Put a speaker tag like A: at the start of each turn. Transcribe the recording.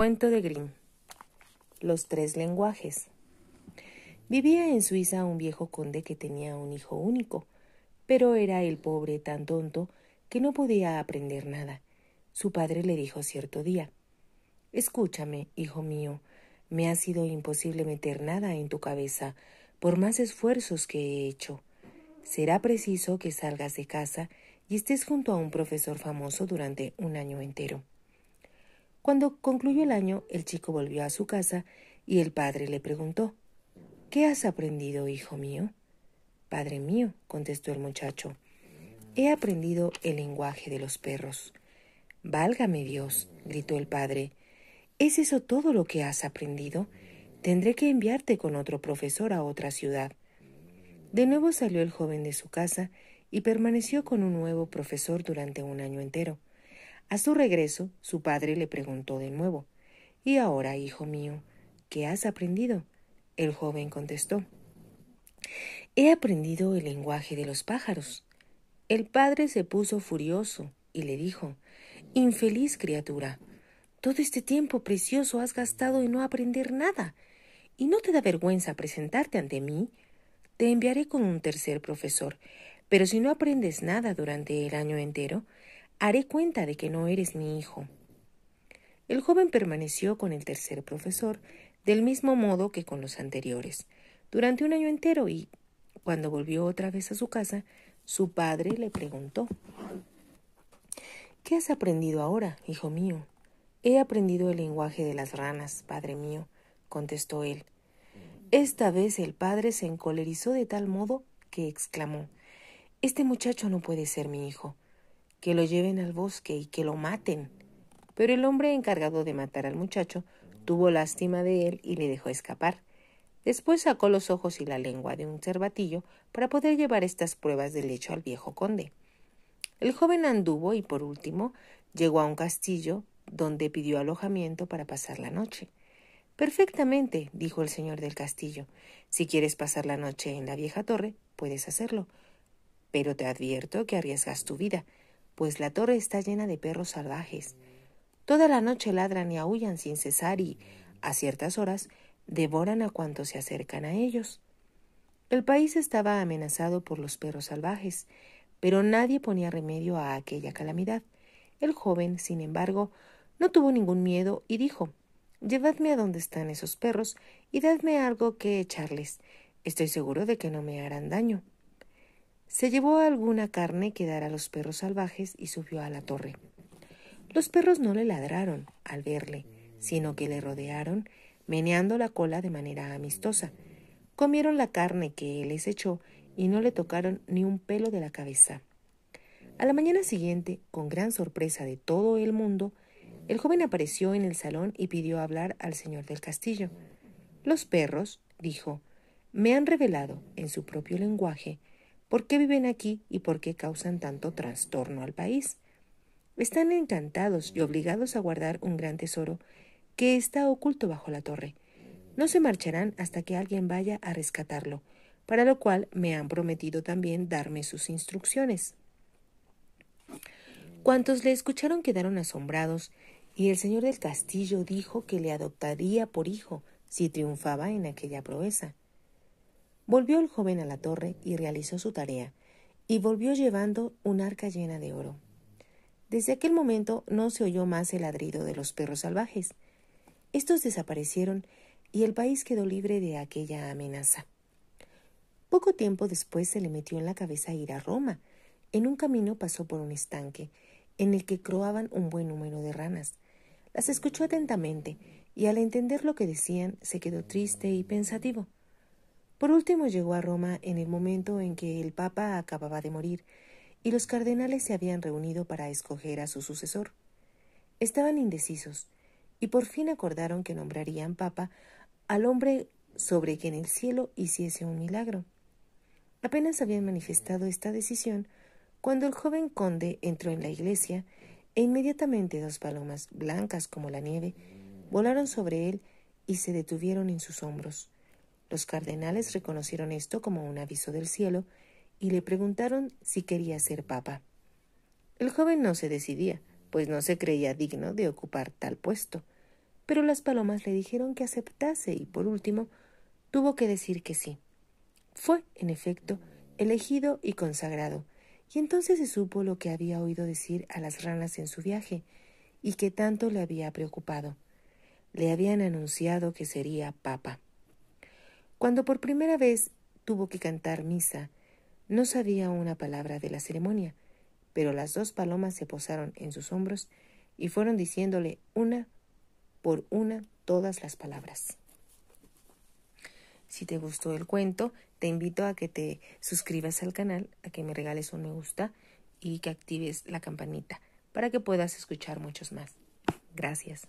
A: Cuento de Grimm. Los tres lenguajes. Vivía en Suiza un viejo conde que tenía un hijo único, pero era el pobre tan tonto que no podía aprender nada. Su padre le dijo cierto día Escúchame, hijo mío, me ha sido imposible meter nada en tu cabeza, por más esfuerzos que he hecho. Será preciso que salgas de casa y estés junto a un profesor famoso durante un año entero. Cuando concluyó el año, el chico volvió a su casa y el padre le preguntó ¿Qué has aprendido, hijo mío? Padre mío, contestó el muchacho, he aprendido el lenguaje de los perros. Válgame Dios, gritó el padre, ¿es eso todo lo que has aprendido? Tendré que enviarte con otro profesor a otra ciudad. De nuevo salió el joven de su casa y permaneció con un nuevo profesor durante un año entero. A su regreso, su padre le preguntó de nuevo Y ahora, hijo mío, ¿qué has aprendido? El joven contestó He aprendido el lenguaje de los pájaros. El padre se puso furioso y le dijo Infeliz criatura, todo este tiempo precioso has gastado en no aprender nada. ¿Y no te da vergüenza presentarte ante mí? Te enviaré con un tercer profesor, pero si no aprendes nada durante el año entero, Haré cuenta de que no eres mi hijo. El joven permaneció con el tercer profesor, del mismo modo que con los anteriores, durante un año entero y, cuando volvió otra vez a su casa, su padre le preguntó ¿Qué has aprendido ahora, hijo mío? He aprendido el lenguaje de las ranas, padre mío, contestó él. Esta vez el padre se encolerizó de tal modo que exclamó Este muchacho no puede ser mi hijo que lo lleven al bosque y que lo maten. Pero el hombre encargado de matar al muchacho tuvo lástima de él y le dejó escapar. Después sacó los ojos y la lengua de un cervatillo para poder llevar estas pruebas del hecho al viejo conde. El joven anduvo y por último llegó a un castillo donde pidió alojamiento para pasar la noche. Perfectamente, dijo el señor del castillo. Si quieres pasar la noche en la vieja torre, puedes hacerlo. Pero te advierto que arriesgas tu vida, pues la torre está llena de perros salvajes. Toda la noche ladran y aullan sin cesar y, a ciertas horas, devoran a cuantos se acercan a ellos. El país estaba amenazado por los perros salvajes, pero nadie ponía remedio a aquella calamidad. El joven, sin embargo, no tuvo ningún miedo y dijo Llevadme a donde están esos perros y dadme algo que echarles. Estoy seguro de que no me harán daño. Se llevó alguna carne que dar a los perros salvajes y subió a la torre. Los perros no le ladraron al verle, sino que le rodearon, meneando la cola de manera amistosa. Comieron la carne que él les echó y no le tocaron ni un pelo de la cabeza. A la mañana siguiente, con gran sorpresa de todo el mundo, el joven apareció en el salón y pidió hablar al señor del castillo. Los perros, dijo, me han revelado, en su propio lenguaje, por qué viven aquí y por qué causan tanto trastorno al país. Están encantados y obligados a guardar un gran tesoro que está oculto bajo la torre. No se marcharán hasta que alguien vaya a rescatarlo, para lo cual me han prometido también darme sus instrucciones. Cuantos le escucharon quedaron asombrados, y el señor del castillo dijo que le adoptaría por hijo si triunfaba en aquella proeza. Volvió el joven a la torre y realizó su tarea, y volvió llevando un arca llena de oro. Desde aquel momento no se oyó más el ladrido de los perros salvajes. Estos desaparecieron y el país quedó libre de aquella amenaza. Poco tiempo después se le metió en la cabeza ir a Roma. En un camino pasó por un estanque, en el que croaban un buen número de ranas. Las escuchó atentamente, y al entender lo que decían se quedó triste y pensativo. Por último llegó a Roma en el momento en que el Papa acababa de morir y los cardenales se habían reunido para escoger a su sucesor. Estaban indecisos y por fin acordaron que nombrarían Papa al hombre sobre quien el cielo hiciese un milagro. Apenas habían manifestado esta decisión cuando el joven conde entró en la iglesia e inmediatamente dos palomas blancas como la nieve volaron sobre él y se detuvieron en sus hombros. Los cardenales reconocieron esto como un aviso del cielo y le preguntaron si quería ser papa. El joven no se decidía, pues no se creía digno de ocupar tal puesto, pero las palomas le dijeron que aceptase y por último tuvo que decir que sí. Fue, en efecto, elegido y consagrado, y entonces se supo lo que había oído decir a las ranas en su viaje, y que tanto le había preocupado. Le habían anunciado que sería papa. Cuando por primera vez tuvo que cantar misa, no sabía una palabra de la ceremonia, pero las dos palomas se posaron en sus hombros y fueron diciéndole una por una todas las palabras. Si te gustó el cuento, te invito a que te suscribas al canal, a que me regales un me gusta y que actives la campanita para que puedas escuchar muchos más. Gracias.